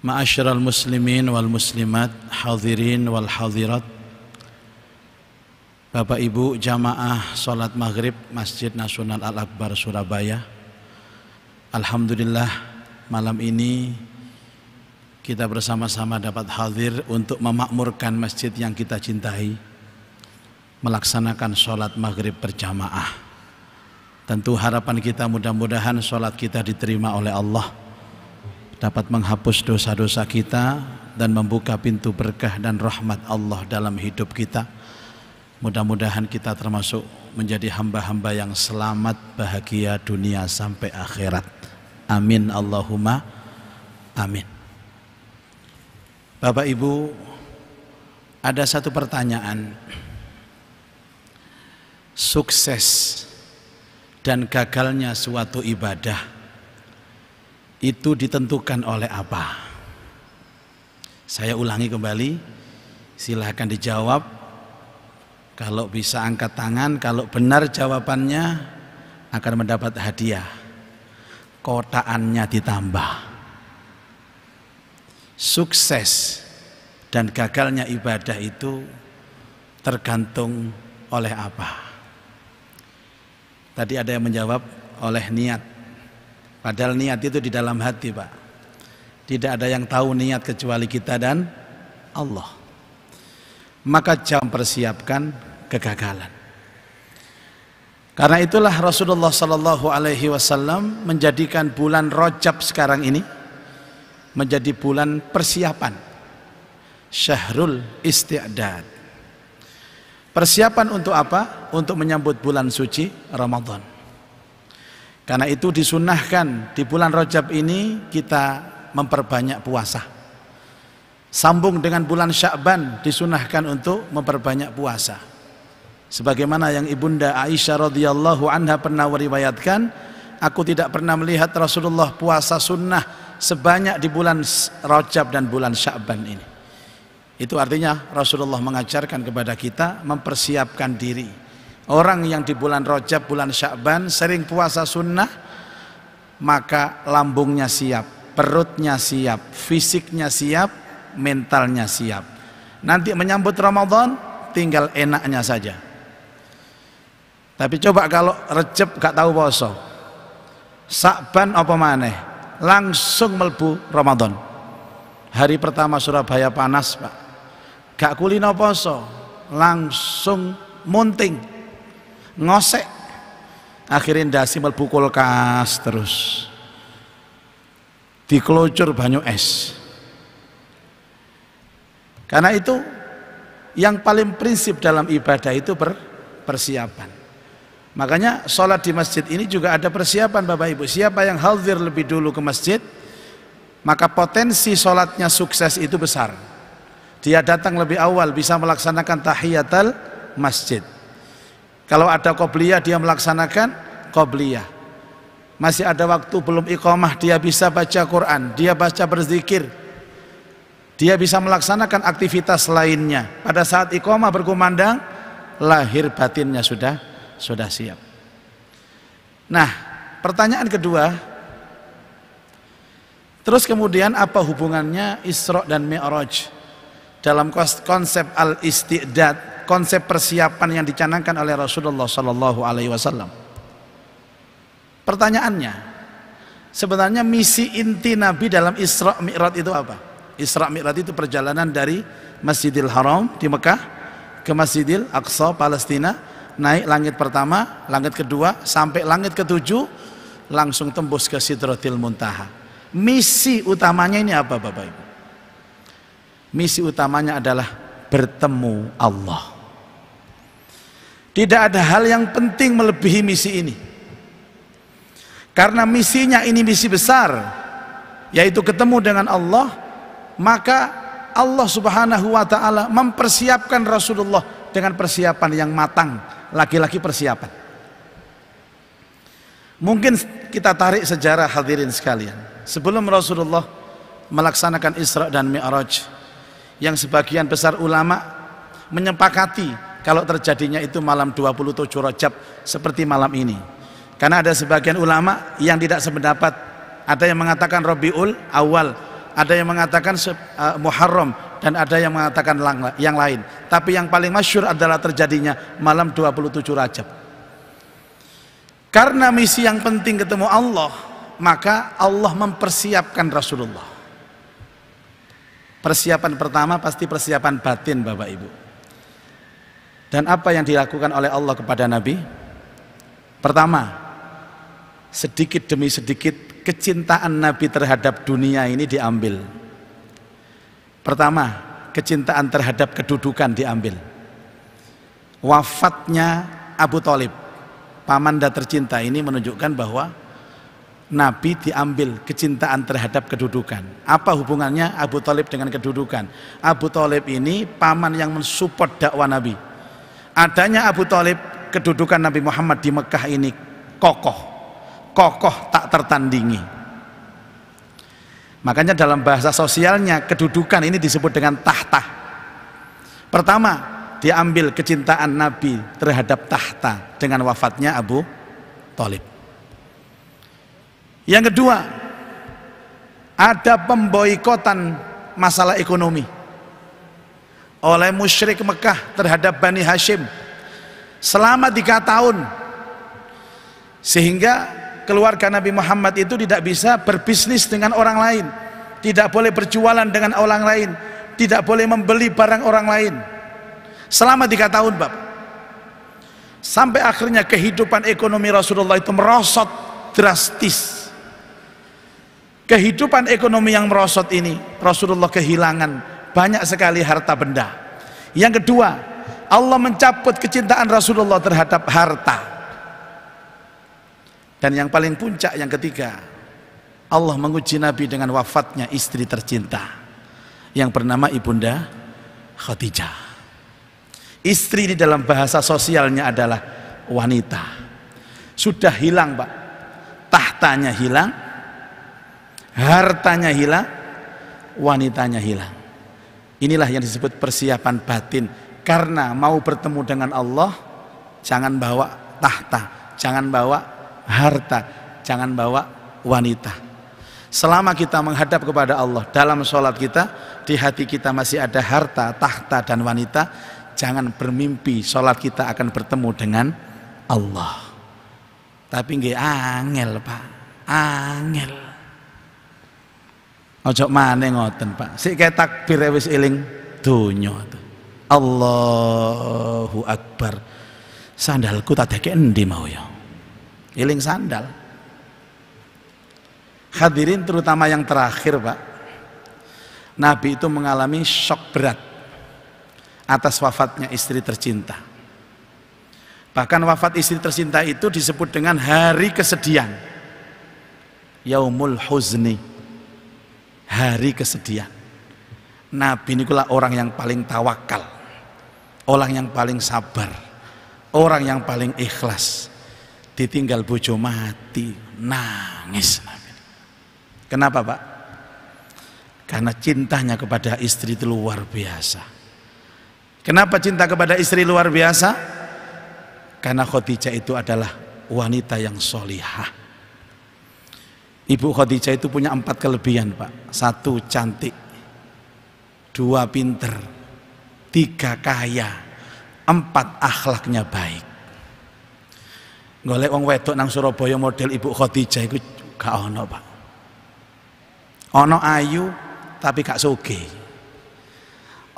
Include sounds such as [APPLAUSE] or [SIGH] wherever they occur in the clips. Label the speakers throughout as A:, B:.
A: Ma'asyiral muslimin wal muslimat, hadirin wal hadirat. Bapak Ibu jamaah salat Maghrib Masjid Nasional Al Akbar Surabaya. Alhamdulillah malam ini kita bersama-sama dapat hadir untuk memakmurkan masjid yang kita cintai melaksanakan sholat maghrib berjamaah tentu harapan kita mudah-mudahan sholat kita diterima oleh Allah dapat menghapus dosa-dosa kita dan membuka pintu berkah dan rahmat Allah dalam hidup kita. Mudah-mudahan kita termasuk menjadi hamba-hamba yang selamat bahagia dunia sampai akhirat. Amin Allahumma amin. Bapak Ibu, ada satu pertanyaan. Sukses dan gagalnya suatu ibadah itu ditentukan oleh apa? Saya ulangi kembali, silahkan dijawab. Kalau bisa angkat tangan, kalau benar jawabannya akan mendapat hadiah. Kotaannya ditambah. Sukses dan gagalnya ibadah itu tergantung oleh apa. Tadi ada yang menjawab oleh niat. Padahal niat itu di dalam hati, Pak. Tidak ada yang tahu niat kecuali kita dan Allah. Maka jam persiapkan kegagalan. Karena itulah Rasulullah Shallallahu Alaihi Wasallam menjadikan bulan Rojab sekarang ini menjadi bulan persiapan. Syahrul istiadat. Persiapan untuk apa? Untuk menyambut bulan suci Ramadan. Karena itu disunahkan di bulan Rajab ini kita memperbanyak puasa. Sambung dengan bulan Sya'ban disunahkan untuk memperbanyak puasa. Sebagaimana yang Ibunda Aisyah radhiyallahu anha pernah meriwayatkan, aku tidak pernah melihat Rasulullah puasa sunnah sebanyak di bulan Rajab dan bulan Sya'ban ini. Itu artinya Rasulullah mengajarkan kepada kita mempersiapkan diri Orang yang di bulan Rojab, bulan Syakban sering puasa sunnah, maka lambungnya siap, perutnya siap, fisiknya siap, mentalnya siap. Nanti menyambut Ramadan, tinggal enaknya saja. Tapi coba kalau Recep gak tahu poso, Sakban apa maneh, langsung melbu Ramadan. Hari pertama Surabaya panas pak, gak kulino poso, langsung munting ngosek akhirin dasi melbu kulkas terus dikelucur banyu es karena itu yang paling prinsip dalam ibadah itu ber, persiapan makanya sholat di masjid ini juga ada persiapan bapak ibu siapa yang hadir lebih dulu ke masjid maka potensi sholatnya sukses itu besar dia datang lebih awal bisa melaksanakan tahiyatul masjid kalau ada qobliyah dia melaksanakan qobliyah. Masih ada waktu belum iqamah dia bisa baca Quran, dia baca berzikir. Dia bisa melaksanakan aktivitas lainnya. Pada saat iqamah berkumandang, lahir batinnya sudah sudah siap. Nah, pertanyaan kedua, terus kemudian apa hubungannya Isra dan Mi'raj dalam konsep al-istidad konsep persiapan yang dicanangkan oleh Rasulullah Shallallahu Alaihi Wasallam. Pertanyaannya, sebenarnya misi inti Nabi dalam Isra Mi'raj itu apa? Isra Mi'raj itu perjalanan dari Masjidil Haram di Mekah ke Masjidil Aqsa Palestina, naik langit pertama, langit kedua, sampai langit ketujuh, langsung tembus ke Sidratil Muntaha. Misi utamanya ini apa Bapak Ibu? Misi utamanya adalah bertemu Allah. Tidak ada hal yang penting melebihi misi ini. Karena misinya ini misi besar, yaitu ketemu dengan Allah, maka Allah Subhanahu wa taala mempersiapkan Rasulullah dengan persiapan yang matang, laki-laki persiapan. Mungkin kita tarik sejarah hadirin sekalian. Sebelum Rasulullah melaksanakan Isra dan Mi'raj, yang sebagian besar ulama menyepakati kalau terjadinya itu malam 27 Rajab seperti malam ini. Karena ada sebagian ulama yang tidak sependapat. Ada yang mengatakan Rabiul Awal, ada yang mengatakan uh, Muharram dan ada yang mengatakan yang lain. Tapi yang paling masyur adalah terjadinya malam 27 Rajab. Karena misi yang penting ketemu Allah, maka Allah mempersiapkan Rasulullah. Persiapan pertama pasti persiapan batin Bapak Ibu. Dan apa yang dilakukan oleh Allah kepada Nabi? Pertama, sedikit demi sedikit kecintaan Nabi terhadap dunia ini diambil. Pertama, kecintaan terhadap kedudukan diambil. Wafatnya Abu Talib, pamanda tercinta ini menunjukkan bahwa Nabi diambil kecintaan terhadap kedudukan. Apa hubungannya Abu Talib dengan kedudukan? Abu Talib ini paman yang mensupport dakwah Nabi Adanya Abu Talib kedudukan Nabi Muhammad di Mekah ini kokoh, kokoh tak tertandingi. Makanya dalam bahasa sosialnya kedudukan ini disebut dengan tahta. Pertama, diambil kecintaan Nabi terhadap tahta dengan wafatnya Abu Talib. Yang kedua, ada pemboikotan masalah ekonomi oleh musyrik Mekah terhadap Bani Hashim selama tiga tahun sehingga keluarga Nabi Muhammad itu tidak bisa berbisnis dengan orang lain tidak boleh berjualan dengan orang lain tidak boleh membeli barang orang lain selama tiga tahun bab sampai akhirnya kehidupan ekonomi Rasulullah itu merosot drastis kehidupan ekonomi yang merosot ini Rasulullah kehilangan banyak sekali harta benda. Yang kedua, Allah mencabut kecintaan Rasulullah terhadap harta. Dan yang paling puncak yang ketiga, Allah menguji Nabi dengan wafatnya istri tercinta yang bernama Ibunda Khadijah. Istri di dalam bahasa sosialnya adalah wanita. Sudah hilang, Pak. Tahtanya hilang, hartanya hilang, wanitanya hilang. Inilah yang disebut persiapan batin. Karena mau bertemu dengan Allah, jangan bawa tahta, jangan bawa harta, jangan bawa wanita. Selama kita menghadap kepada Allah dalam sholat kita, di hati kita masih ada harta, tahta, dan wanita, jangan bermimpi sholat kita akan bertemu dengan Allah. Tapi nggak angel pak, angel. Ojo mana ngoten, Pak. Si kayak takbir e wis eling donya. Allahu Akbar. Sandalku tak deke endi mau ya. Iling sandal. Hadirin terutama yang terakhir, Pak. Nabi itu mengalami shock berat atas wafatnya istri tercinta. Bahkan wafat istri tercinta itu disebut dengan hari kesedihan. Yaumul huzni hari kesedihan. Nabi nikulah orang yang paling tawakal, orang yang paling sabar, orang yang paling ikhlas. Ditinggal bojo mati, nangis Kenapa Pak? Karena cintanya kepada istri itu luar biasa. Kenapa cinta kepada istri luar biasa? Karena Khadijah itu adalah wanita yang solihah Ibu Khadijah itu punya empat kelebihan Pak. Satu cantik, dua pinter, tiga kaya, empat akhlaknya baik. Golek wong wedok nang Surabaya model Ibu Khadijah itu gak ono Pak. Ono ayu tapi gak soge.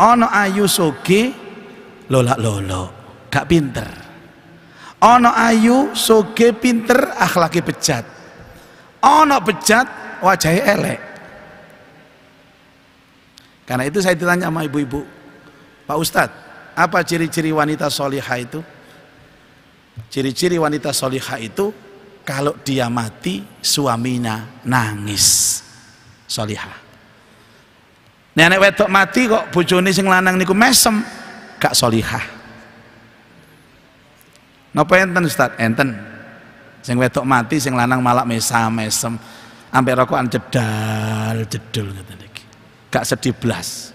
A: Ono ayu soge lolak lolo, gak pinter. Ono ayu soge pinter akhlaki bejat ono bejat wajahnya elek karena itu saya ditanya sama ibu-ibu Pak Ustadz apa ciri-ciri wanita solihah itu ciri-ciri wanita solihah itu kalau dia mati suaminya nangis solihah nenek wedok mati kok bojone sing lanang niku mesem gak solihah napa enten Ustaz enten sing wedok mati sing lanang malah mesam mesem ampe rokokan jedal jedul ngoten iki gak sedih blas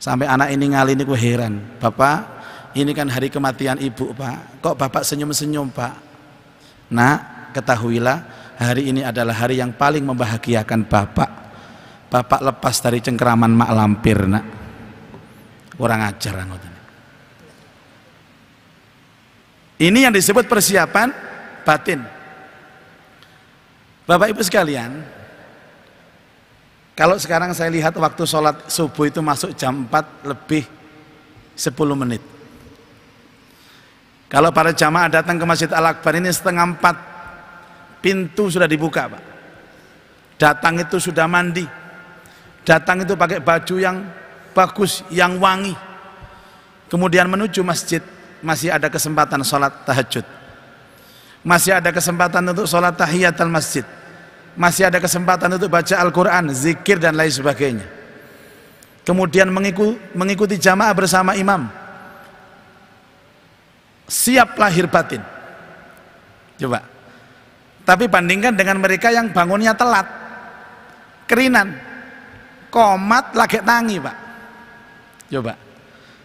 A: sampai anak ini ngali niku heran bapak ini kan hari kematian ibu pak kok bapak senyum-senyum pak nak ketahuilah hari ini adalah hari yang paling membahagiakan bapak bapak lepas dari cengkeraman mak lampir nak kurang ajar ngoten ini yang disebut persiapan batin. Bapak Ibu sekalian, kalau sekarang saya lihat waktu sholat subuh itu masuk jam 4 lebih 10 menit. Kalau para jamaah datang ke Masjid Al-Akbar ini setengah empat pintu sudah dibuka, Pak. Datang itu sudah mandi. Datang itu pakai baju yang bagus, yang wangi. Kemudian menuju masjid masih ada kesempatan sholat tahajud. Masih ada kesempatan untuk sholat tahiyat al masjid. Masih ada kesempatan untuk baca Al-Quran, zikir dan lain sebagainya. Kemudian mengikuti, mengikuti jamaah bersama imam. Siap lahir batin. Coba. Tapi bandingkan dengan mereka yang bangunnya telat. Kerinan. Komat lagi tangi pak. Coba.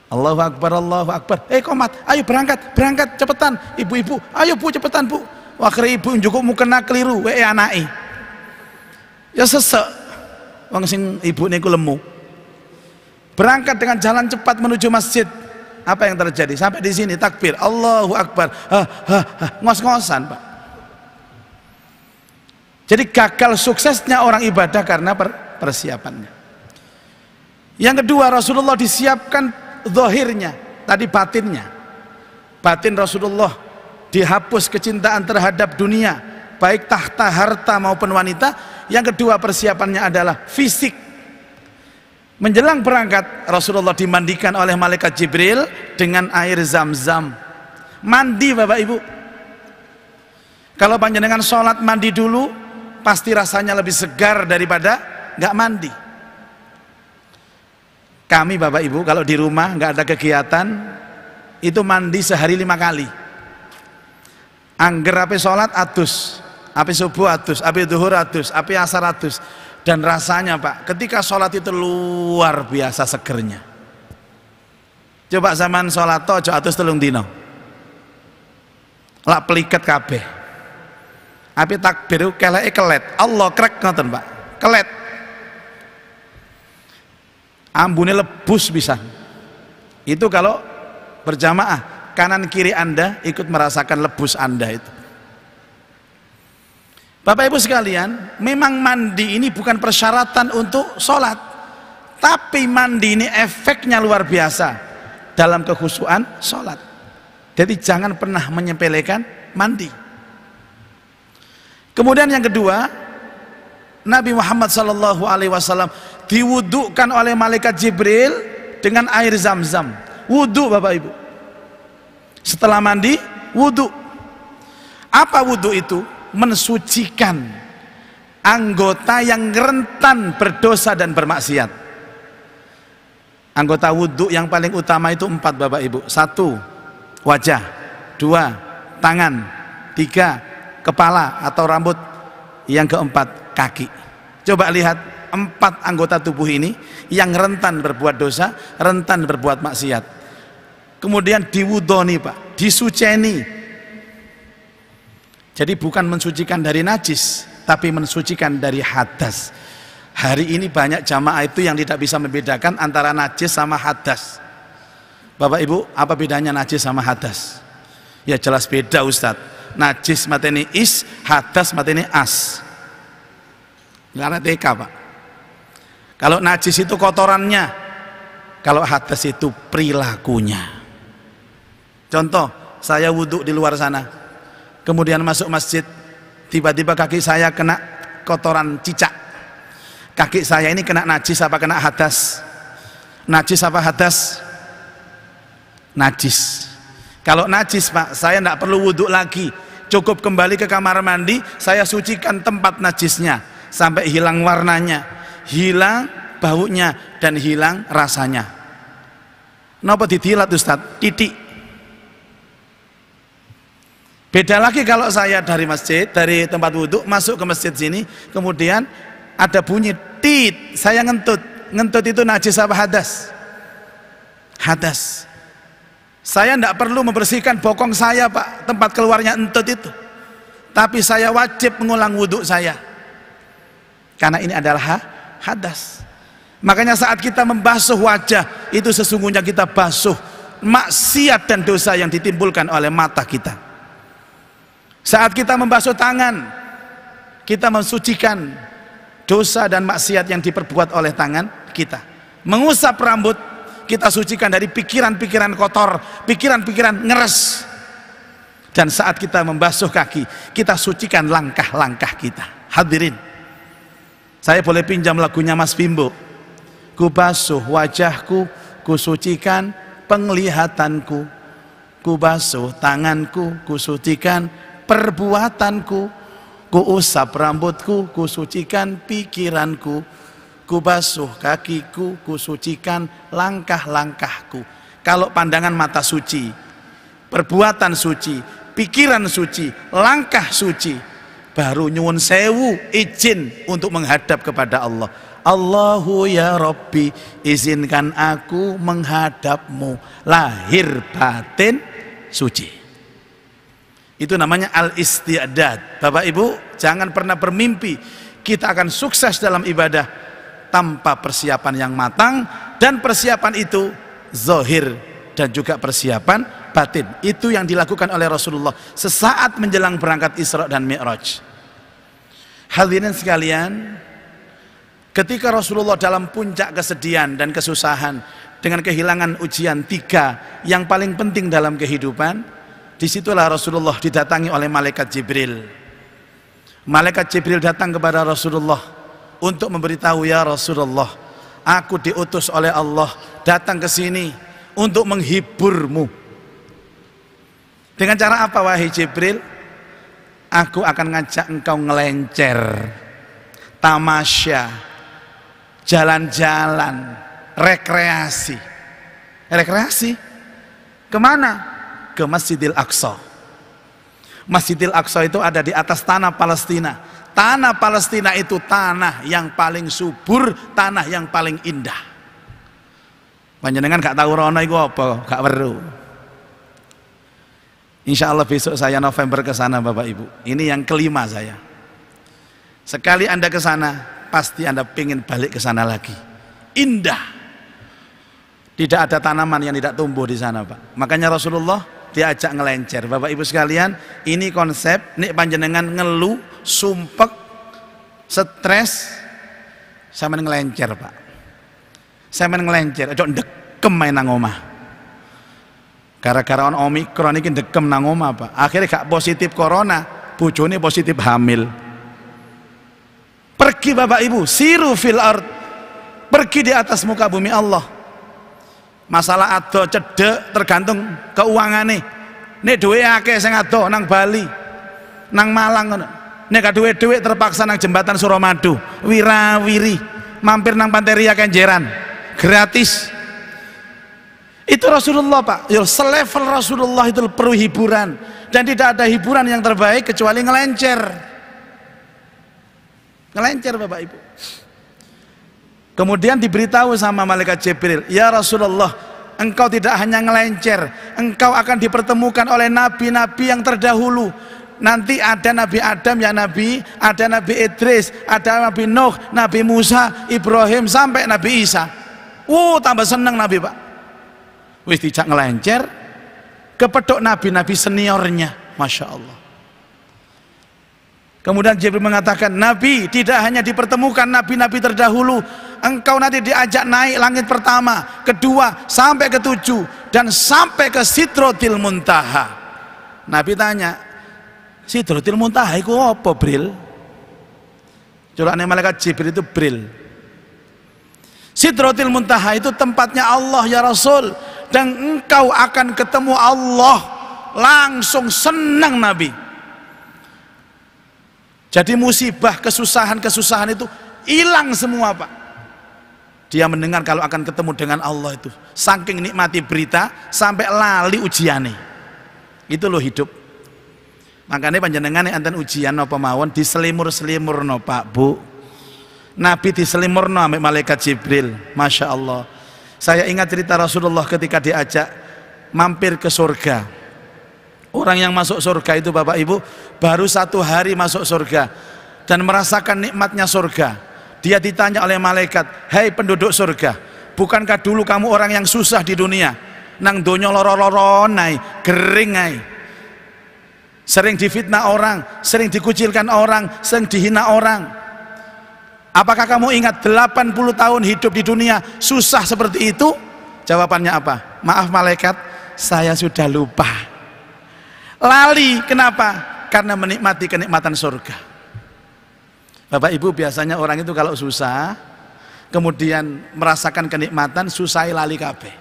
A: Allahu Akbar, Allahu Akbar. Eh komat, ayo berangkat, berangkat cepetan. Ibu-ibu, ayo bu cepetan bu. Wakri ibu cukup mu kena keliru, we eh, anai. Ya sesek. Wong sing ibu niku lemu. Berangkat dengan jalan cepat menuju masjid. Apa yang terjadi? Sampai di sini takbir, Allahu Akbar. Ha, ha, ha. Ngos-ngosan, Pak. Jadi gagal suksesnya orang ibadah karena persiapannya. Yang kedua, Rasulullah disiapkan zahirnya, tadi batinnya. Batin Rasulullah dihapus kecintaan terhadap dunia, baik tahta, harta maupun wanita. Yang kedua persiapannya adalah fisik. Menjelang berangkat, Rasulullah dimandikan oleh malaikat Jibril dengan air zam-zam. Mandi Bapak Ibu. Kalau panjenengan sholat mandi dulu, pasti rasanya lebih segar daripada nggak mandi. Kami Bapak Ibu kalau di rumah nggak ada kegiatan itu mandi sehari lima kali. Angger api sholat atus, api subuh atus, api duhur atus, api asar atus. Dan rasanya Pak, ketika sholat itu luar biasa segernya. Coba zaman sholat tojo atus telung dino. Lak peliket kabeh. Api takbir kelek kelet. Allah krek ngoten Pak. Kelet ambune lebus bisa itu kalau berjamaah kanan kiri anda ikut merasakan lebus anda itu Bapak Ibu sekalian memang mandi ini bukan persyaratan untuk sholat tapi mandi ini efeknya luar biasa dalam kehusuan sholat jadi jangan pernah menyepelekan mandi kemudian yang kedua Nabi Muhammad Shallallahu Alaihi Wasallam diwudukkan oleh malaikat Jibril dengan air zam-zam wudhu bapak ibu setelah mandi wudhu apa wudhu itu? mensucikan anggota yang rentan berdosa dan bermaksiat anggota wudhu yang paling utama itu empat bapak ibu satu wajah dua tangan tiga kepala atau rambut yang keempat kaki coba lihat empat anggota tubuh ini yang rentan berbuat dosa, rentan berbuat maksiat. Kemudian diwudoni Pak, disuceni. Jadi bukan mensucikan dari najis, tapi mensucikan dari hadas. Hari ini banyak jamaah itu yang tidak bisa membedakan antara najis sama hadas. Bapak Ibu, apa bedanya najis sama hadas? Ya jelas beda Ustadz najis mateni is hadas mateni as karena TK pak kalau najis itu kotorannya, kalau hadas itu perilakunya. Contoh, saya wudhu di luar sana, kemudian masuk masjid, tiba-tiba kaki saya kena kotoran cicak. Kaki saya ini kena najis apa kena hadas? Najis apa hadas? Najis. Kalau najis pak, saya tidak perlu wudhu lagi. Cukup kembali ke kamar mandi, saya sucikan tempat najisnya sampai hilang warnanya hilang baunya dan hilang rasanya Napa ditilat Ustaz? titik beda lagi kalau saya dari masjid dari tempat wudhu masuk ke masjid sini kemudian ada bunyi tit saya ngentut ngentut itu najis apa hadas hadas saya tidak perlu membersihkan bokong saya pak tempat keluarnya entut itu tapi saya wajib mengulang wudhu saya karena ini adalah hadas makanya saat kita membasuh wajah itu sesungguhnya kita basuh maksiat dan dosa yang ditimbulkan oleh mata kita saat kita membasuh tangan kita mensucikan dosa dan maksiat yang diperbuat oleh tangan kita mengusap rambut kita sucikan dari pikiran-pikiran kotor pikiran-pikiran ngeres dan saat kita membasuh kaki kita sucikan langkah-langkah kita hadirin saya boleh pinjam lagunya Mas Bimbo. Ku basuh wajahku, kusucikan penglihatanku. Ku basuh tanganku, kusucikan perbuatanku. Ku usap rambutku, kusucikan pikiranku. Ku basuh kakiku, kusucikan langkah-langkahku. Kalau pandangan mata suci, perbuatan suci, pikiran suci, langkah suci, baru nyuwun sewu izin untuk menghadap kepada Allah Allahu ya Rabbi izinkan aku menghadapmu lahir batin suci itu namanya al-istiadat Bapak Ibu jangan pernah bermimpi kita akan sukses dalam ibadah tanpa persiapan yang matang dan persiapan itu zohir dan juga persiapan batin. Itu yang dilakukan oleh Rasulullah sesaat menjelang berangkat Isra dan Mi'raj. Hadirin sekalian, ketika Rasulullah dalam puncak kesedihan dan kesusahan dengan kehilangan ujian tiga yang paling penting dalam kehidupan, disitulah Rasulullah didatangi oleh malaikat Jibril. Malaikat Jibril datang kepada Rasulullah untuk memberitahu ya Rasulullah, aku diutus oleh Allah datang ke sini untuk menghiburmu dengan cara apa wahai Jibril? Aku akan ngajak engkau ngelencer, tamasya, jalan-jalan, rekreasi. Rekreasi? Kemana? Ke Masjidil Aqsa. Masjidil Aqsa itu ada di atas tanah Palestina. Tanah Palestina itu tanah yang paling subur, tanah yang paling indah. Panjenengan gak tahu rono iku apa, gak perlu. Insya Allah besok saya November ke sana Bapak Ibu. Ini yang kelima saya. Sekali Anda ke sana, pasti Anda pingin balik ke sana lagi. Indah. Tidak ada tanaman yang tidak tumbuh di sana Pak. Makanya Rasulullah diajak ngelencer. Bapak Ibu sekalian, ini konsep, nik panjenengan ngeluh, sumpek, stres, sama ngelencer Pak. Saya main ngelencer, ojo ndekem main nang omah. Gara-gara on omikron ini dekem nang omah Pak. Akhirnya gak positif corona, bojone positif hamil. Pergi Bapak Ibu, siru fil art. Pergi di atas muka bumi Allah. Masalah ado cedek tergantung keuangan nih. duwe akeh sing ado nang Bali, nang Malang Nih Nek gak duwe duit terpaksa nang jembatan Suramadu, Wirawiri, mampir nang Panteria Kenjeran. Gratis. Itu Rasulullah Pak. Yo, ya, selevel Rasulullah itu perlu hiburan dan tidak ada hiburan yang terbaik kecuali ngelencer. Ngelencer Bapak Ibu. Kemudian diberitahu sama malaikat Jibril, "Ya Rasulullah, engkau tidak hanya ngelencer, engkau akan dipertemukan oleh nabi-nabi yang terdahulu." Nanti ada Nabi Adam ya Nabi, ada Nabi Idris, ada Nabi Nuh, Nabi Musa, Ibrahim sampai Nabi Isa. Uh, tambah senang Nabi Pak wis dijak ngelencer kepedok nabi-nabi seniornya Masya Allah kemudian Jibril mengatakan nabi tidak hanya dipertemukan nabi-nabi terdahulu engkau nanti diajak naik langit pertama kedua sampai ketujuh dan sampai ke Sidrotil Muntaha Nabi tanya Sidrotil Muntaha itu apa Bril? Curahnya malaikat Jibril itu Bril Sidrotil Muntaha itu tempatnya Allah ya Rasul dan engkau akan ketemu Allah langsung senang Nabi jadi musibah kesusahan-kesusahan itu hilang semua Pak dia mendengar kalau akan ketemu dengan Allah itu saking nikmati berita sampai lali ujiannya itu loh hidup makanya panjenengan yang anten ujian no pemawon diselimur selimur no pak bu nabi diselimur no ambil malaikat jibril masya Allah saya ingat cerita Rasulullah ketika diajak mampir ke surga. Orang yang masuk surga itu Bapak Ibu baru satu hari masuk surga dan merasakan nikmatnya surga. Dia ditanya oleh malaikat, "Hei penduduk surga, bukankah dulu kamu orang yang susah di dunia? Nang donya loro-loro nai, gering nai. Sering difitnah orang, sering dikucilkan orang, sering dihina orang." Apakah kamu ingat 80 tahun hidup di dunia susah seperti itu? Jawabannya apa? Maaf malaikat, saya sudah lupa. Lali, kenapa? Karena menikmati kenikmatan surga. Bapak Ibu biasanya orang itu kalau susah, kemudian merasakan kenikmatan, susah lali kabeh.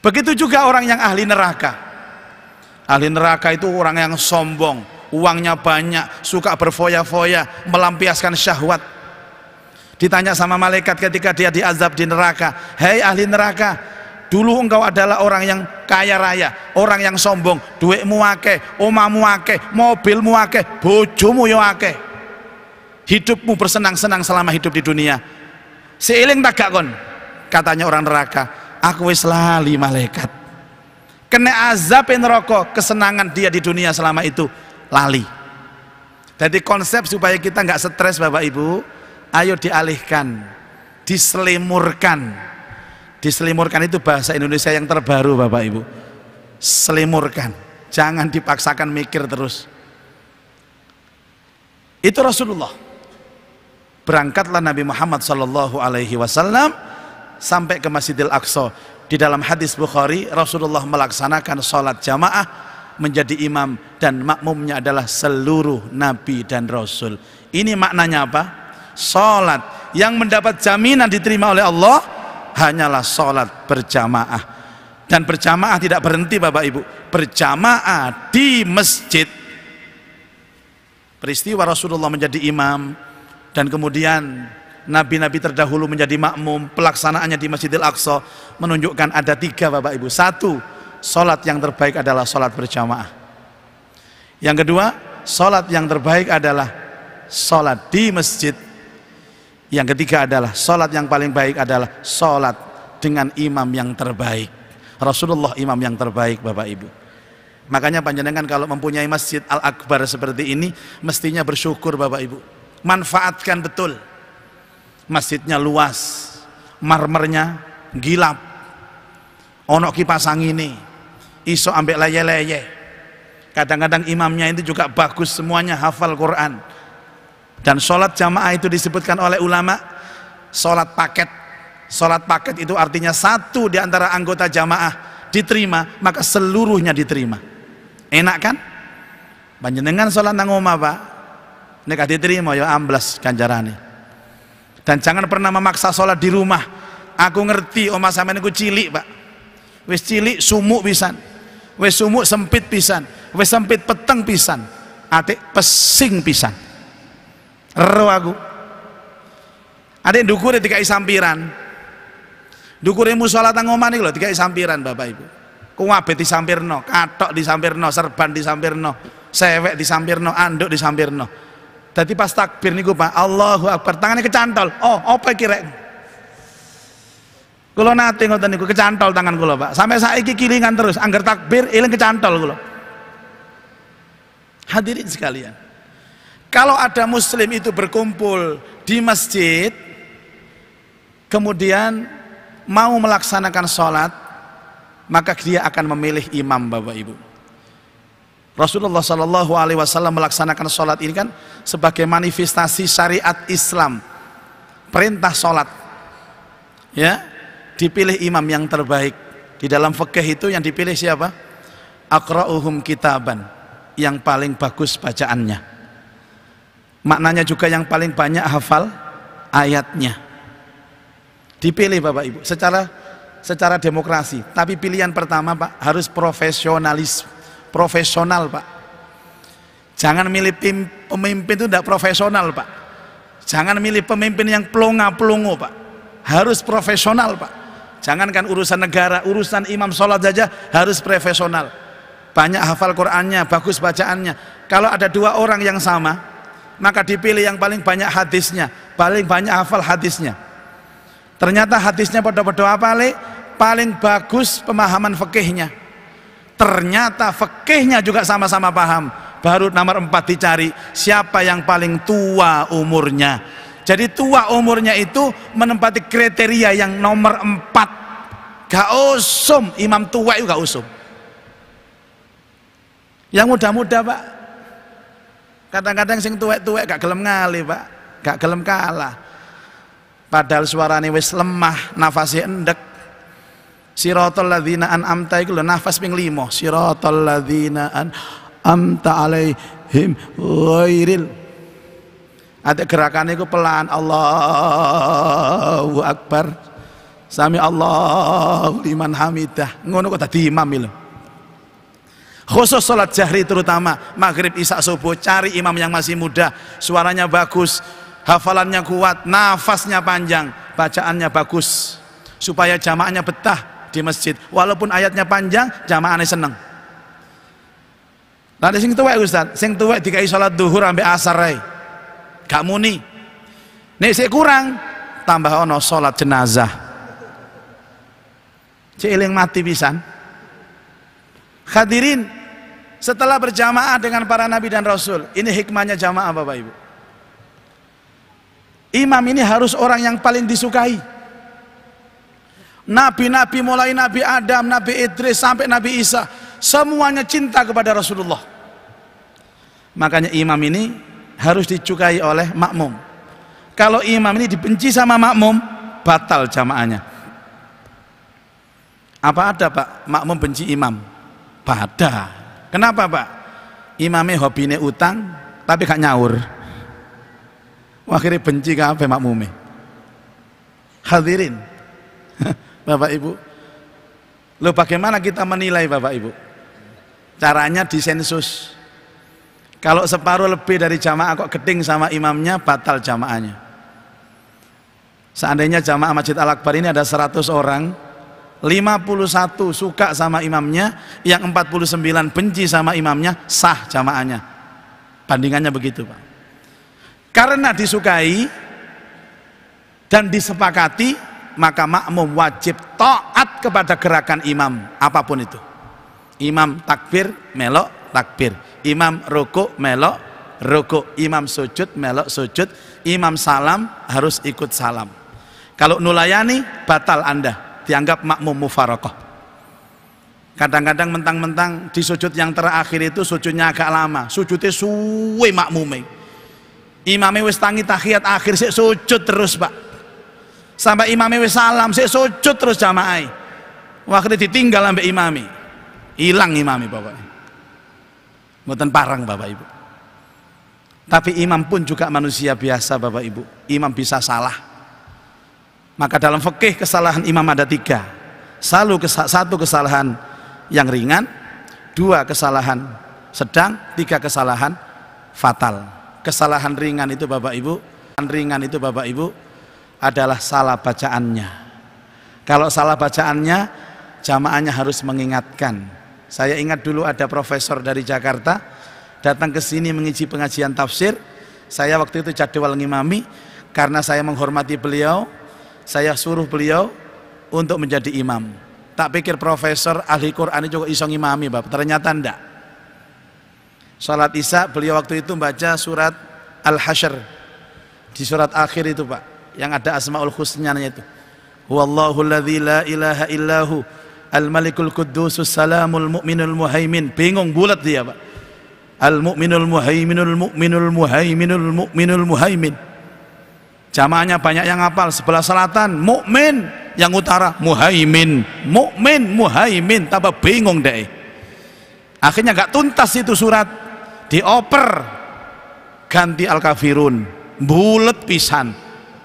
A: Begitu juga orang yang ahli neraka. Ahli neraka itu orang yang sombong, uangnya banyak, suka berfoya-foya, melampiaskan syahwat. Ditanya sama malaikat ketika dia diazab di neraka, "Hei ahli neraka, dulu engkau adalah orang yang kaya raya, orang yang sombong, duitmu akeh, omamu akeh, mobilmu akeh, bojomu yo akeh. Hidupmu bersenang-senang selama hidup di dunia. Seiling gak kon." Katanya orang neraka, "Aku wis lali malaikat." Kena azab neraka, kesenangan dia di dunia selama itu lali. Jadi konsep supaya kita nggak stres Bapak Ibu, ayo dialihkan, diselimurkan. Diselimurkan itu bahasa Indonesia yang terbaru Bapak Ibu. Selimurkan, jangan dipaksakan mikir terus. Itu Rasulullah. Berangkatlah Nabi Muhammad Shallallahu Alaihi Wasallam sampai ke Masjidil Aqsa. Di dalam hadis Bukhari, Rasulullah melaksanakan sholat jamaah menjadi imam dan makmumnya adalah seluruh nabi dan rasul. Ini maknanya apa? Salat yang mendapat jaminan diterima oleh Allah hanyalah salat berjamaah. Dan berjamaah tidak berhenti Bapak Ibu. Berjamaah di masjid. Peristiwa Rasulullah menjadi imam dan kemudian nabi-nabi terdahulu menjadi makmum, pelaksanaannya di Masjidil Aqsa menunjukkan ada tiga Bapak Ibu. Satu, Sholat yang terbaik adalah sholat berjamaah. Yang kedua, sholat yang terbaik adalah sholat di masjid. Yang ketiga adalah sholat yang paling baik adalah sholat dengan imam yang terbaik. Rasulullah imam yang terbaik Bapak Ibu. Makanya panjenengan kalau mempunyai masjid Al-Akbar seperti ini mestinya bersyukur Bapak Ibu. Manfaatkan betul. Masjidnya luas, marmernya gilap, onok kipas angin ini iso ambek laye-laye kadang-kadang imamnya itu juga bagus semuanya hafal Quran dan sholat jamaah itu disebutkan oleh ulama sholat paket sholat paket itu artinya satu di antara anggota jamaah diterima maka seluruhnya diterima enak kan? panjenengan sholat nang omah pak nikah diterima ya amblas ganjarane dan jangan pernah memaksa sholat di rumah aku ngerti omah sampean ku cilik pak wis cilik sumuk pisan wis sumuk sempit pisan wis sempit peteng pisan atik pesing pisan ro aku adik dukure dikai sampiran dukure omah niku lho tiga sampiran Bapak Ibu di sampirno katok sampirno serban sampirno sewek sampirno anduk sampirno Tadi pas takbir niku Pak, Allahu Akbar, tangannya kecantol. Oh, apa kira? Kalau nanti ngoten niku kecantol tangan kula, Pak. Sampai saiki kilingan terus, angger takbir ilang kecantol kula. Hadirin sekalian. Kalau ada muslim itu berkumpul di masjid kemudian mau melaksanakan sholat maka dia akan memilih imam Bapak Ibu. Rasulullah Shallallahu Alaihi Wasallam melaksanakan sholat ini kan sebagai manifestasi syariat Islam, perintah sholat, ya dipilih imam yang terbaik. Di dalam fikih itu yang dipilih siapa? Aqra'uhum kitaban, yang paling bagus bacaannya. Maknanya juga yang paling banyak hafal ayatnya. Dipilih Bapak Ibu secara secara demokrasi, tapi pilihan pertama Pak harus profesionalis profesional Pak. Jangan milih pemimpin itu tidak profesional Pak. Jangan milih pemimpin yang pelongo pelongo Pak. Harus profesional Pak. Jangankan urusan negara, urusan imam sholat saja harus profesional. Banyak hafal Qurannya, bagus bacaannya. Kalau ada dua orang yang sama, maka dipilih yang paling banyak hadisnya, paling banyak hafal hadisnya. Ternyata hadisnya pada-pada apa le? Paling bagus pemahaman fikihnya. Ternyata fikihnya juga sama-sama paham. Baru nomor empat dicari siapa yang paling tua umurnya jadi tua umurnya itu menempati kriteria yang nomor empat. Gak usum, imam tua itu gak usum. Yang muda-muda pak, kadang-kadang sing tua-tua gak gelem ngali pak, gak gelem kalah. Padahal suaranya wis lemah, nafasnya endek. Sirotol ladhina an amta itu nafas ping limo. Sirotol ladhina an amta alaihim ghairil ada gerakannya itu pelan Allahu Akbar Sami Allahu liman hamidah Ngono kok tadi imam itu Khusus sholat jahri terutama Maghrib, Isya, Subuh Cari imam yang masih muda Suaranya bagus Hafalannya kuat Nafasnya panjang Bacaannya bagus Supaya jamaahnya betah di masjid Walaupun ayatnya panjang Jamaahnya seneng Nah, sing tuwek Ustaz, sing tuwek dikai salat duhur ambek asar ae gak muni nek sik kurang tambah ono salat jenazah cileng mati pisan hadirin setelah berjamaah dengan para nabi dan rasul ini hikmahnya jamaah Bapak Ibu Imam ini harus orang yang paling disukai Nabi-nabi mulai Nabi Adam, Nabi Idris sampai Nabi Isa semuanya cinta kepada Rasulullah. Makanya imam ini harus dicukai oleh makmum. Kalau imam ini dibenci sama makmum, batal jamaahnya. Apa ada pak makmum benci imam? Pada. Kenapa pak? Imamnya hobinya utang, tapi gak nyaur. akhirnya benci ke apa makmumnya? Hadirin, [LAUGHS] bapak ibu. lo bagaimana kita menilai bapak ibu? Caranya disensus. Kalau separuh lebih dari jamaah kok geding sama imamnya, batal jamaahnya. Seandainya jamaah Masjid Al-Akbar ini ada 100 orang, 51 suka sama imamnya, yang 49 benci sama imamnya, sah jamaahnya. Bandingannya begitu, Pak. Karena disukai dan disepakati, maka makmum wajib taat kepada gerakan imam apapun itu. Imam takbir melok takbir imam ruku melok ruku imam sujud melok sujud imam salam harus ikut salam kalau nulayani batal anda dianggap makmum mufarokoh kadang-kadang mentang-mentang di sujud yang terakhir itu sujudnya agak lama sujudnya suwe makmume imamnya wis tangi tahiyat akhir sih sujud terus pak sampai imamnya wis salam sih sujud terus jamaah waktu ditinggal sampai imami hilang imami pokoknya Mboten parang Bapak Ibu. Tapi imam pun juga manusia biasa Bapak Ibu. Imam bisa salah. Maka dalam fikih kesalahan imam ada tiga. Selalu satu kesalahan yang ringan, dua kesalahan sedang, tiga kesalahan fatal. Kesalahan ringan itu Bapak Ibu, ringan itu Bapak Ibu adalah salah bacaannya. Kalau salah bacaannya, jamaahnya harus mengingatkan saya ingat dulu ada profesor dari Jakarta datang ke sini mengisi pengajian tafsir. Saya waktu itu jadwal ngimami karena saya menghormati beliau, saya suruh beliau untuk menjadi imam. Tak pikir profesor ahli Quran itu juga iso ngimami, Bapak. Ternyata ndak. Salat Isya beliau waktu itu baca surat Al-Hasyr. Di surat akhir itu, Pak, yang ada Asmaul Husnanya itu. Wallahu la ilaha illahu Al-Malikul Quddusus Salamul Mu'minul Muhaimin. Bingung bulat dia, Pak. Al-Mu'minul Muhaiminul Mu'minul Muhaiminul Mu'minul Muhaimin. Jamaahnya banyak yang hafal sebelah selatan mukmin, yang utara muhaimin, mukmin muhaimin tambah bingung deh. Akhirnya gak tuntas itu surat dioper ganti al-kafirun bulat pisan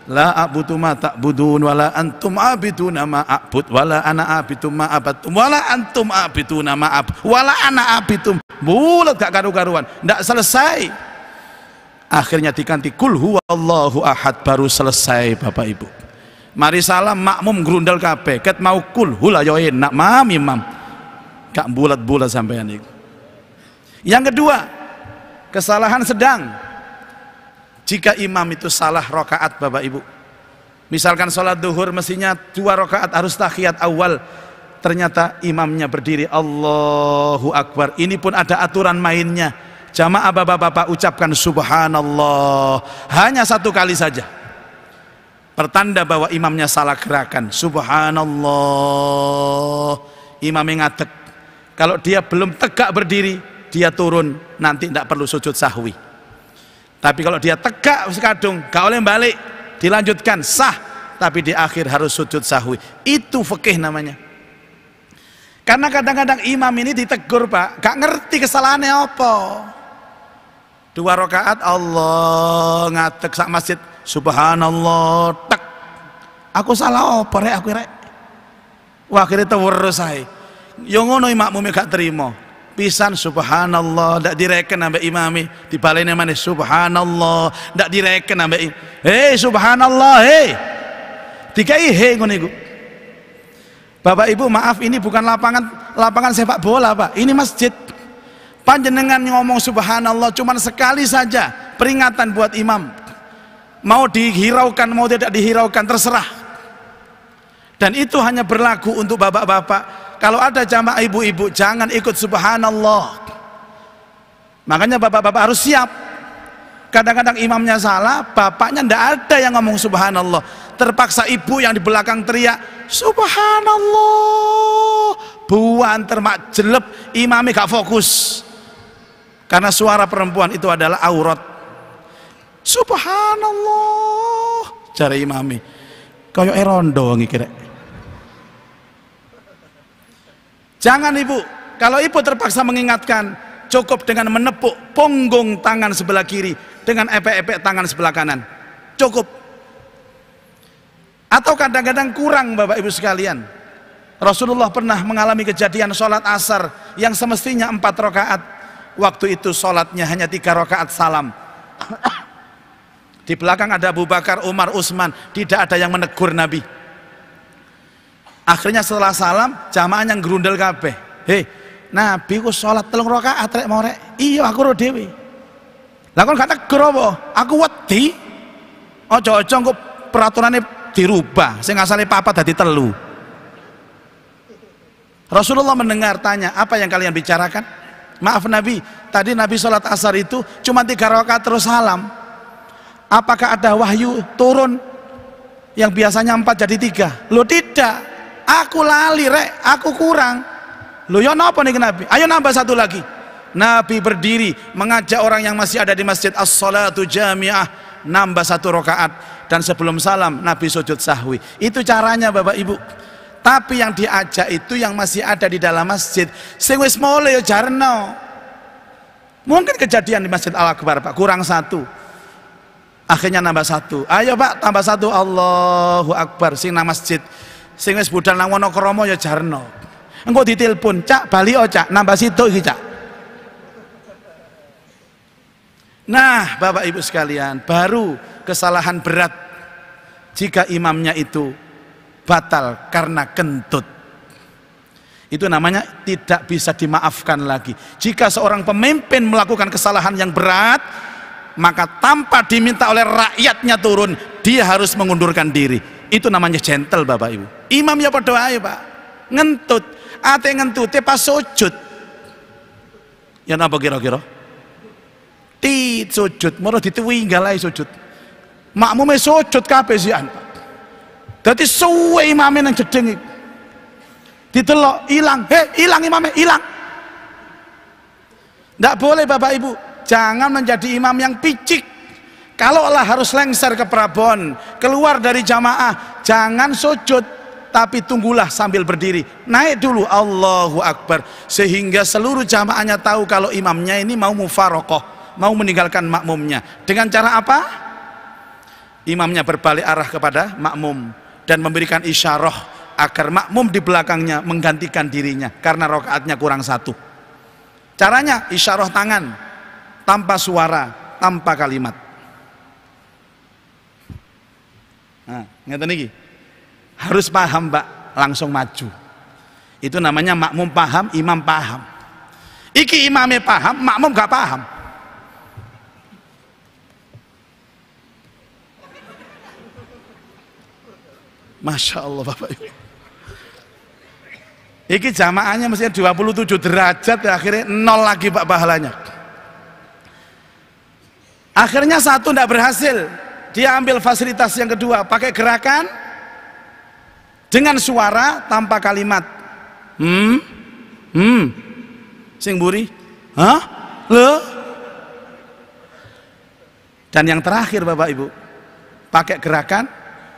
A: La abutu ma ta'budun wala antum a'biduna ma a'bud wala ana a'bidum ma abatum wala antum a'biduna ma ab wala ana a'bidum bulat gak karu-karuan ndak selesai akhirnya diganti kul Allahu ahad baru selesai Bapak Ibu mari salam makmum grundel kape, ket mau kul hula nak enak mam imam gak bulat-bulat sampean itu. yang kedua kesalahan sedang jika imam itu salah rokaat Bapak Ibu Misalkan sholat duhur mestinya dua rokaat harus tahiyat awal Ternyata imamnya berdiri Allahu Akbar Ini pun ada aturan mainnya Jamaah bapak-bapak ucapkan subhanallah Hanya satu kali saja Pertanda bahwa imamnya salah gerakan Subhanallah imam ngadek Kalau dia belum tegak berdiri Dia turun Nanti tidak perlu sujud sahwi tapi kalau dia tegak sekadung, gak boleh balik, dilanjutkan sah, tapi di akhir harus sujud sahwi. Itu fikih namanya. Karena kadang-kadang imam ini ditegur pak, gak ngerti kesalahannya apa. Dua rakaat Allah ngatek sak masjid, subhanallah tek. Aku salah apa rek aku rek. Wah akhirnya terus saya. Yang ngono imakmu gak terima pisan subhanallah ndak direken ambek imami e. dipalene maneh subhanallah ndak direken ambek im hei subhanallah hei dikai hei ngono iku Bapak Ibu maaf ini bukan lapangan lapangan sepak bola Pak ini masjid panjenengan ngomong subhanallah cuman sekali saja peringatan buat imam mau dihiraukan mau tidak dihiraukan terserah dan itu hanya berlaku untuk bapak-bapak kalau ada jamaah ibu-ibu jangan ikut subhanallah makanya bapak-bapak harus siap kadang-kadang imamnya salah bapaknya tidak ada yang ngomong subhanallah terpaksa ibu yang di belakang teriak subhanallah buan termak jelep imami gak fokus karena suara perempuan itu adalah aurat subhanallah cari imami kayak erondo kira-kira Jangan ibu, kalau ibu terpaksa mengingatkan, cukup dengan menepuk punggung tangan sebelah kiri dengan epek-epek tangan sebelah kanan. Cukup. Atau kadang-kadang kurang Bapak Ibu sekalian. Rasulullah pernah mengalami kejadian sholat asar yang semestinya empat rakaat. Waktu itu sholatnya hanya tiga rakaat salam. [COUGHS] Di belakang ada Abu Bakar, Umar, Utsman. Tidak ada yang menegur Nabi. Akhirnya setelah salam jamaah yang gerundel kabeh. Hei, Nabi ku sholat telung rakaat rek morek. Iya aku ro dewi. Lah kon gak tegur Aku wedi. Aja-aja engko peraturannya dirubah Saya sing apa apa dari telu. Rasulullah mendengar tanya, "Apa yang kalian bicarakan?" Maaf Nabi, tadi Nabi sholat asar itu cuma tiga rakaat terus salam. Apakah ada wahyu turun yang biasanya empat jadi tiga? Lo tidak aku lali rek aku kurang lu yo napa nih nabi ayo nambah satu lagi nabi berdiri mengajak orang yang masih ada di masjid as-salatu jamiah nambah satu rokaat dan sebelum salam nabi sujud sahwi itu caranya bapak ibu tapi yang diajak itu yang masih ada di dalam masjid sing wis mole yo jarno mungkin kejadian di masjid al akbar pak kurang satu akhirnya nambah satu ayo pak tambah satu Allahu Akbar sing nama masjid Sing wis budal nang Wonokromo ya jarno. Engko ditelepon, "Cak, bali o Cak, nambah situ iki, Cak." Nah, Bapak Ibu sekalian, baru kesalahan berat jika imamnya itu batal karena kentut. Itu namanya tidak bisa dimaafkan lagi. Jika seorang pemimpin melakukan kesalahan yang berat, maka tanpa diminta oleh rakyatnya turun, dia harus mengundurkan diri. Itu namanya gentle Bapak Ibu. Imam ya berdoa ya Pak. Ngentut, ate ngentute pas sujud. Ya napa kira-kira? Ti sujud, moro dituwinggal ae sujud. Makmume sujud kabeh sih Pak. jadi suwe imame yang jedeng iki. Ditelok hilang, hei hilang imamnya, hilang. Tidak boleh Bapak Ibu, jangan menjadi imam yang picik. Kalaulah harus lengser ke Prabon, keluar dari jamaah, jangan sujud, tapi tunggulah sambil berdiri. Naik dulu Allahu Akbar sehingga seluruh jamaahnya tahu kalau imamnya ini mau mufarokoh, mau meninggalkan makmumnya. Dengan cara apa? Imamnya berbalik arah kepada makmum dan memberikan isyarah agar makmum di belakangnya menggantikan dirinya karena rokaatnya kurang satu. Caranya isyarah tangan tanpa suara, tanpa kalimat. Ngeten niki. Harus paham, Pak, langsung maju. Itu namanya makmum paham, imam paham. Iki imamnya paham, makmum gak paham. Masya Allah Bapak Ibu. Iki jamaahnya mestinya 27 derajat ya, akhirnya nol lagi Pak pahalanya. Akhirnya satu tidak berhasil, dia ambil fasilitas yang kedua, pakai gerakan dengan suara tanpa kalimat. Hmm? Hmm. Sing buri? Hah? Le? Dan yang terakhir Bapak Ibu, pakai gerakan,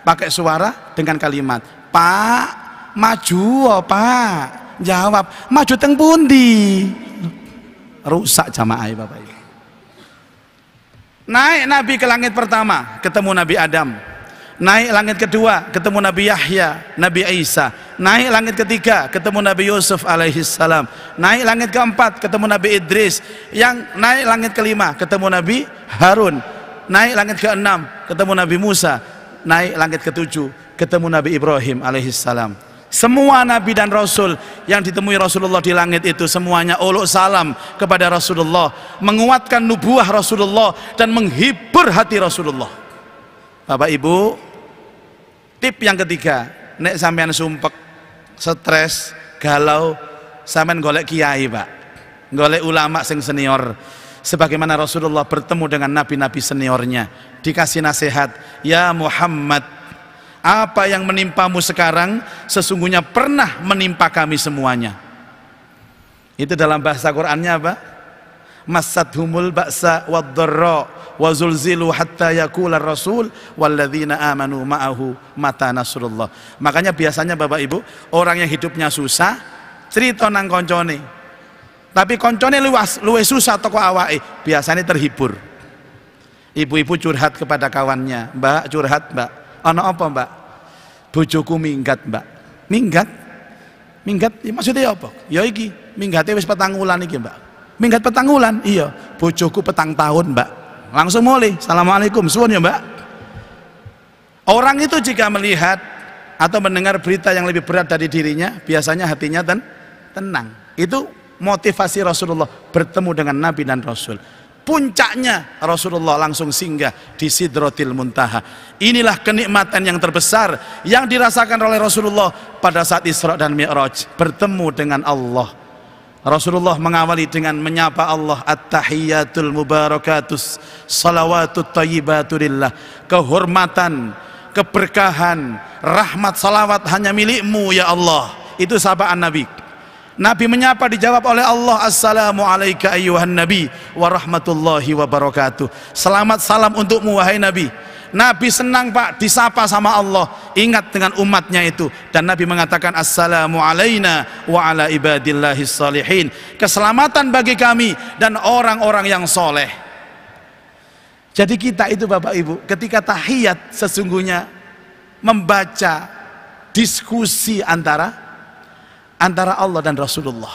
A: pakai suara dengan kalimat. Pak, maju oh, Pak. Jawab, maju teng pundi? Rusak jamaah Bapak Ibu. Naik Nabi ke langit pertama, ketemu Nabi Adam. Naik langit kedua, ketemu Nabi Yahya, Nabi Isa. Naik langit ketiga, ketemu Nabi Yusuf alaihissalam. Naik langit keempat, ketemu Nabi Idris. Yang naik langit kelima, ketemu Nabi Harun. Naik langit keenam, ketemu Nabi Musa. Naik langit ketujuh, ketemu Nabi Ibrahim alaihissalam. Semua nabi dan rasul yang ditemui Rasulullah di langit itu semuanya uluk salam kepada Rasulullah, menguatkan nubuah Rasulullah dan menghibur hati Rasulullah. Bapak Ibu, tip yang ketiga, nek sampean sumpek, stres, galau, sampean golek kiai, Pak. Golek ulama sing senior sebagaimana Rasulullah bertemu dengan nabi-nabi seniornya dikasih nasihat ya Muhammad apa yang menimpamu sekarang sesungguhnya pernah menimpa kami semuanya. Itu dalam bahasa Qur'annya apa? Masadhumul ba'sa wa dharra wa zulzilu hatta yakula rasul walladzina amanu ma'ahu mata nasrullah. Makanya biasanya Bapak Ibu, orang yang hidupnya susah cerita nang koncone. Tapi koncone luas, luwe susah toko awake, biasanya terhibur. Ibu-ibu curhat kepada kawannya, "Mbak, curhat, Mbak. Ana apa, Mbak?" bojoku minggat mbak minggat minggat ya, maksudnya ya apa ya iki minggatnya wis petang wulan iki mbak minggat petang wulan iya bojoku petang tahun mbak langsung mulai assalamualaikum suwun ya mbak orang itu jika melihat atau mendengar berita yang lebih berat dari dirinya biasanya hatinya ten tenang itu motivasi Rasulullah bertemu dengan Nabi dan Rasul puncaknya Rasulullah langsung singgah di Sidrotil Muntaha. Inilah kenikmatan yang terbesar yang dirasakan oleh Rasulullah pada saat Isra dan Mi'raj bertemu dengan Allah. Rasulullah mengawali dengan menyapa Allah at tahiyyatul mubarakatus salawatut tayyibatulillah kehormatan keberkahan rahmat salawat hanya milikmu ya Allah itu sahabat Nabi Nabi menyapa dijawab oleh Allah Assalamu alayka ayyuhan nabi warahmatullahi wabarakatuh. Selamat salam untukmu wahai nabi. Nabi senang Pak disapa sama Allah, ingat dengan umatnya itu dan Nabi mengatakan assalamu alaina wa ala ibadillahi salihin. Keselamatan bagi kami dan orang-orang yang soleh. Jadi kita itu Bapak Ibu, ketika tahiyat sesungguhnya membaca diskusi antara antara Allah dan Rasulullah.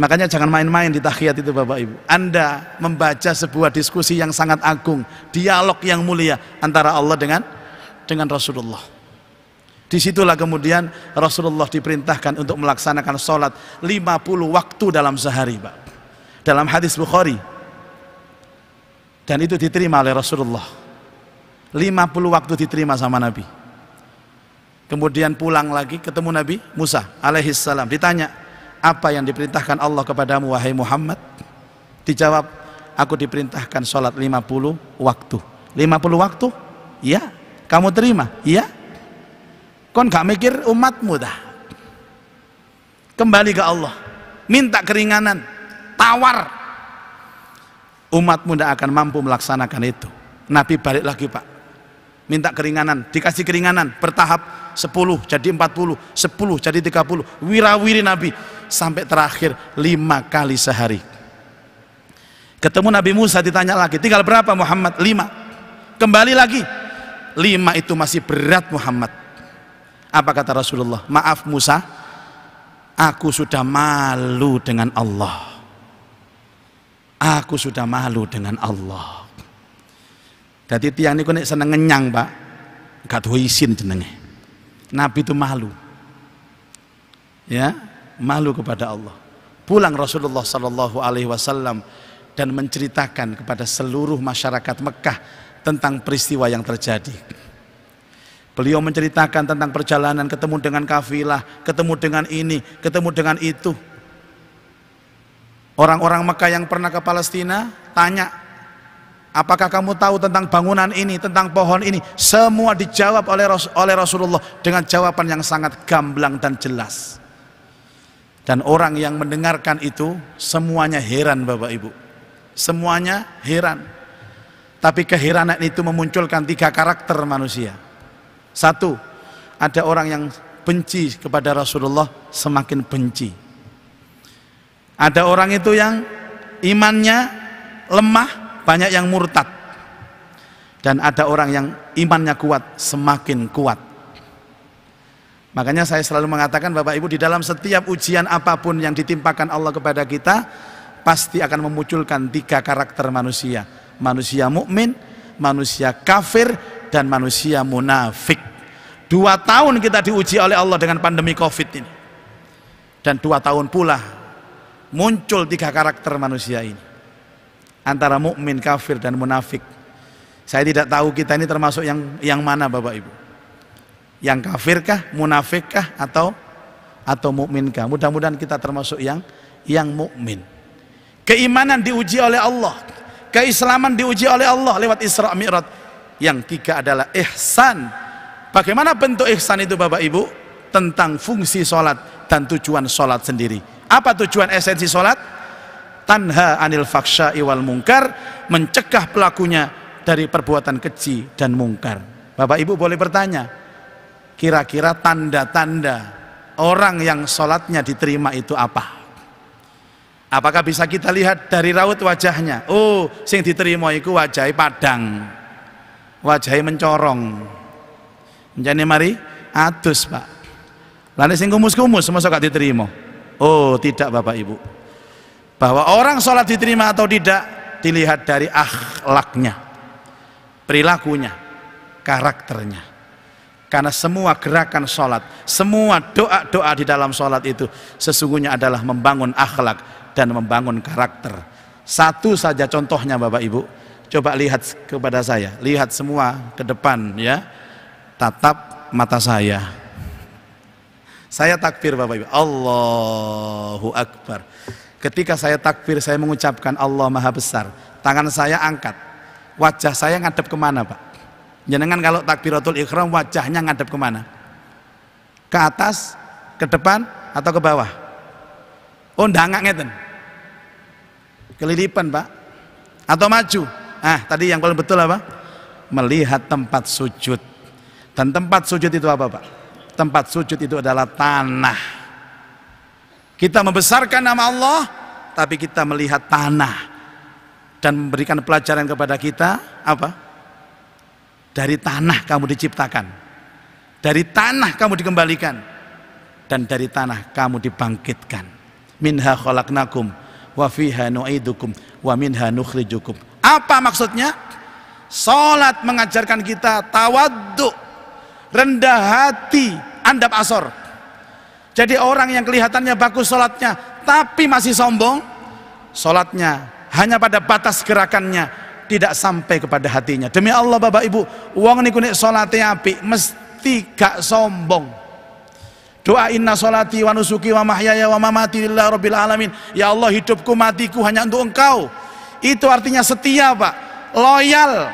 A: Makanya jangan main-main di tahiyat itu Bapak Ibu. Anda membaca sebuah diskusi yang sangat agung, dialog yang mulia antara Allah dengan dengan Rasulullah. Disitulah kemudian Rasulullah diperintahkan untuk melaksanakan sholat 50 waktu dalam sehari Pak. Dalam hadis Bukhari. Dan itu diterima oleh Rasulullah. 50 waktu diterima sama Nabi Kemudian pulang lagi ketemu Nabi Musa salam Ditanya, apa yang diperintahkan Allah kepadamu wahai Muhammad? Dijawab, aku diperintahkan sholat 50 waktu. 50 waktu? Iya. Kamu terima? Iya. Kon gak mikir umatmu dah. Kembali ke Allah. Minta keringanan. Tawar. Umatmu tidak akan mampu melaksanakan itu. Nabi balik lagi pak minta keringanan, dikasih keringanan bertahap 10 jadi 40, 10 jadi 30, wirawiri Nabi sampai terakhir lima kali sehari. Ketemu Nabi Musa ditanya lagi, tinggal berapa Muhammad? lima Kembali lagi. lima itu masih berat Muhammad. Apa kata Rasulullah? Maaf Musa, aku sudah malu dengan Allah. Aku sudah malu dengan Allah. Jadi tiang niku nek seneng ngenyang, Pak, gak tuh isin jenenge. Nabi itu malu. Ya, malu kepada Allah. Pulang Rasulullah sallallahu alaihi wasallam dan menceritakan kepada seluruh masyarakat Mekah tentang peristiwa yang terjadi. Beliau menceritakan tentang perjalanan ketemu dengan kafilah, ketemu dengan ini, ketemu dengan itu. Orang-orang Mekah yang pernah ke Palestina tanya, Apakah kamu tahu tentang bangunan ini, tentang pohon ini? Semua dijawab oleh oleh Rasulullah dengan jawaban yang sangat gamblang dan jelas. Dan orang yang mendengarkan itu semuanya heran Bapak Ibu. Semuanya heran. Tapi keheranan itu memunculkan tiga karakter manusia. Satu, ada orang yang benci kepada Rasulullah semakin benci. Ada orang itu yang imannya lemah banyak yang murtad dan ada orang yang imannya kuat semakin kuat makanya saya selalu mengatakan Bapak Ibu di dalam setiap ujian apapun yang ditimpakan Allah kepada kita pasti akan memunculkan tiga karakter manusia manusia mukmin manusia kafir dan manusia munafik dua tahun kita diuji oleh Allah dengan pandemi covid ini dan dua tahun pula muncul tiga karakter manusia ini antara mukmin kafir dan munafik. Saya tidak tahu kita ini termasuk yang yang mana Bapak Ibu. Yang kafirkah, munafikkah atau atau mukminkah? Mudah-mudahan kita termasuk yang yang mukmin. Keimanan diuji oleh Allah, keislaman diuji oleh Allah lewat Isra Mi'raj. Yang tiga adalah ihsan. Bagaimana bentuk ihsan itu Bapak Ibu? Tentang fungsi sholat dan tujuan sholat sendiri. Apa tujuan esensi sholat? tanha anil faksha iwal mungkar mencegah pelakunya dari perbuatan keji dan mungkar Bapak Ibu boleh bertanya kira-kira tanda-tanda orang yang sholatnya diterima itu apa apakah bisa kita lihat dari raut wajahnya oh sing diterima itu wajahnya padang wajahnya mencorong jadi mari adus pak lalu sing kumus-kumus semua gak diterima oh tidak Bapak Ibu bahwa orang sholat diterima atau tidak dilihat dari akhlaknya perilakunya karakternya karena semua gerakan sholat semua doa-doa di dalam sholat itu sesungguhnya adalah membangun akhlak dan membangun karakter satu saja contohnya Bapak Ibu coba lihat kepada saya lihat semua ke depan ya tatap mata saya saya takbir Bapak Ibu Allahu Akbar Ketika saya takbir, saya mengucapkan Allah Maha Besar. Tangan saya angkat. Wajah saya ngadep kemana, Pak? Jenengan kalau takbiratul ikhram, wajahnya ngadep kemana? Ke atas, ke depan, atau ke bawah? Oh, enggak ngeten. Kelilipan, Pak. Atau maju. Ah, tadi yang paling betul apa? Melihat tempat sujud. Dan tempat sujud itu apa, Pak? Tempat sujud itu adalah tanah kita membesarkan nama Allah, tapi kita melihat tanah dan memberikan pelajaran kepada kita apa? Dari tanah kamu diciptakan. Dari tanah kamu dikembalikan dan dari tanah kamu dibangkitkan. Minha khalaqnakum wa fiha nu'idukum wa minha nukhrijukum. Apa maksudnya? Salat mengajarkan kita tawaddu, rendah hati, andap asor. Jadi orang yang kelihatannya bagus sholatnya, tapi masih sombong, sholatnya hanya pada batas gerakannya, tidak sampai kepada hatinya. Demi Allah Bapak Ibu, uang ini kunik sholatnya api, mesti gak sombong. Doa inna sholati wa nusuki wa mahyaya wa mamati lillah rabbil alamin. Ya Allah, hidupku matiku hanya untuk Engkau. Itu artinya setia, Pak. Loyal,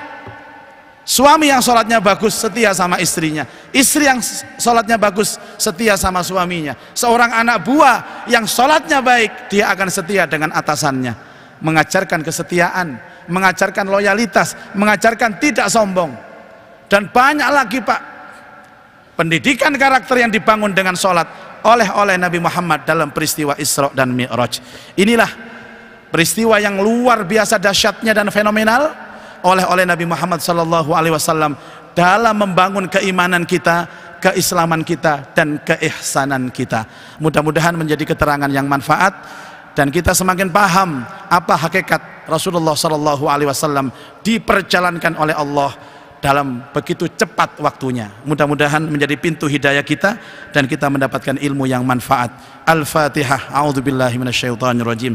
A: Suami yang sholatnya bagus setia sama istrinya. Istri yang sholatnya bagus setia sama suaminya. Seorang anak buah yang sholatnya baik dia akan setia dengan atasannya. Mengajarkan kesetiaan, mengajarkan loyalitas, mengajarkan tidak sombong. Dan banyak lagi pak pendidikan karakter yang dibangun dengan sholat oleh oleh Nabi Muhammad dalam peristiwa Isra dan Mi'raj. Inilah peristiwa yang luar biasa dahsyatnya dan fenomenal oleh-oleh Nabi Muhammad sallallahu alaihi wasallam dalam membangun keimanan kita, keislaman kita dan keihsanan kita. Mudah-mudahan menjadi keterangan yang manfaat dan kita semakin paham apa hakikat Rasulullah sallallahu alaihi wasallam diperjalankan oleh Allah dalam begitu cepat waktunya. Mudah-mudahan menjadi pintu hidayah kita dan kita mendapatkan ilmu yang manfaat. Al-Fatihah. A'udzubillahi rajim.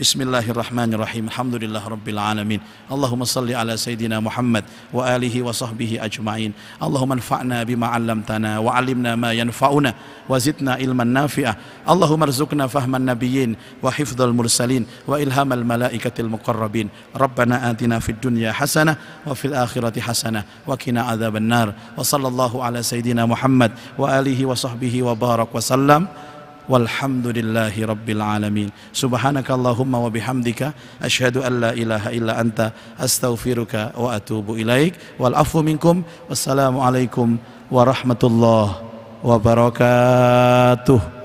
A: بسم الله الرحمن الرحيم الحمد لله رب العالمين اللهم صل على سيدنا محمد وآله وصحبه أجمعين اللهم انفعنا بما علمتنا وعلمنا ما ينفعنا وزدنا علما نافعا اللهم ارزقنا فهم النبيين وحفظ المرسلين وإلهام الملائكة المقربين ربنا آتنا في الدنيا حسنة وفي الآخرة حسنة وقنا عذاب النار وصلى الله على سيدنا محمد وآله وصحبه وبارك وسلم walhamdulillahi rabbil alamin subhanakallahumma wa bihamdika asyhadu an la ilaha illa anta astaghfiruka wa atubu ilaik wal afu minkum wassalamu alaikum warahmatullahi wabarakatuh